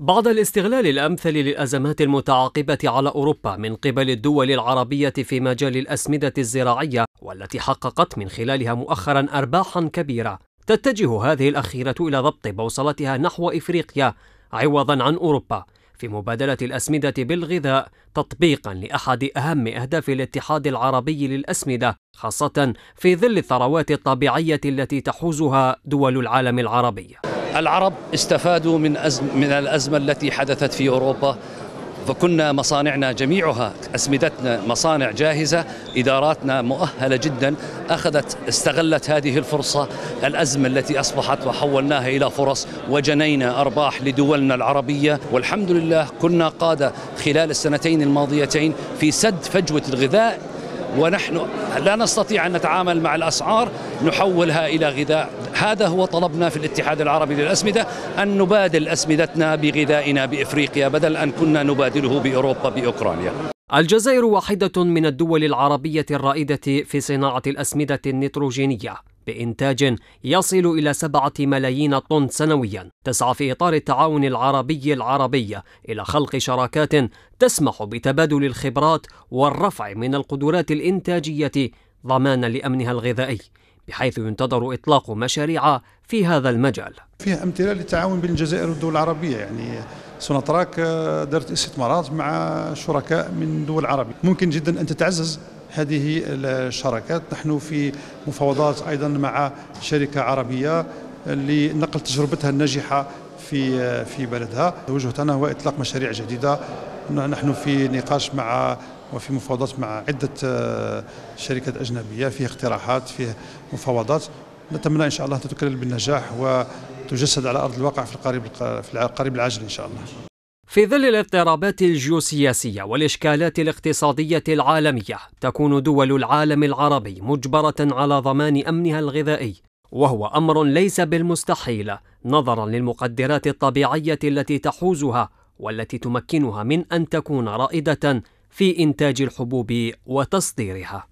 بعد الاستغلال الامثل للازمات المتعاقبه على اوروبا من قبل الدول العربيه في مجال الاسمده الزراعيه والتي حققت من خلالها مؤخرا ارباحا كبيره تتجه هذه الاخيره الى ضبط بوصلتها نحو افريقيا عوضا عن اوروبا في مبادله الاسمده بالغذاء تطبيقا لاحد اهم اهداف الاتحاد العربي للاسمده خاصه في ظل الثروات الطبيعيه التي تحوزها دول العالم العربي العرب استفادوا من أزم من الازمه التي حدثت في اوروبا فكنا مصانعنا جميعها اسمدتنا مصانع جاهزه اداراتنا مؤهله جدا اخذت استغلت هذه الفرصه الازمه التي اصبحت وحولناها الى فرص وجنينا ارباح لدولنا العربيه والحمد لله كنا قاده خلال السنتين الماضيتين في سد فجوه الغذاء ونحن لا نستطيع أن نتعامل مع الأسعار نحولها إلى غذاء هذا هو طلبنا في الاتحاد العربي للأسمدة أن نبادل أسمدتنا بغذائنا بإفريقيا بدل أن كنا نبادله بأوروبا بأوكرانيا الجزائر واحدة من الدول العربية الرائدة في صناعة الأسمدة النيتروجينية بإنتاج يصل إلى سبعة ملايين طن سنويا تسعى في إطار التعاون العربي العربية إلى خلق شراكات تسمح بتبادل الخبرات والرفع من القدرات الإنتاجية ضمانا لأمنها الغذائي بحيث ينتظر إطلاق مشاريع في هذا المجال فيها أمثلة للتعاون بين الجزائر والدول العربية يعني سوناتراك آه، دارت استثمارات مع شركاء من دول عربية ممكن جدا أن تتعزز هذه الشراكات نحن في مفاوضات أيضا مع شركة عربية لنقل تجربتها الناجحة في في بلدها توجهتنا هو إطلاق مشاريع جديدة نحن في نقاش مع وفي مفاوضات مع عدة شركات أجنبية فيه اقتراحات فيه مفاوضات نتمنى إن شاء الله تتكلل بالنجاح وتجسد على أرض الواقع في القريب في القريب العاجل إن شاء الله في ظل الاضطرابات الجيوسياسية والإشكالات الاقتصادية العالمية، تكون دول العالم العربي مجبرة على ضمان أمنها الغذائي، وهو أمر ليس بالمستحيل نظرا للمقدرات الطبيعية التي تحوزها والتي تمكنها من أن تكون رائدة في إنتاج الحبوب وتصديرها.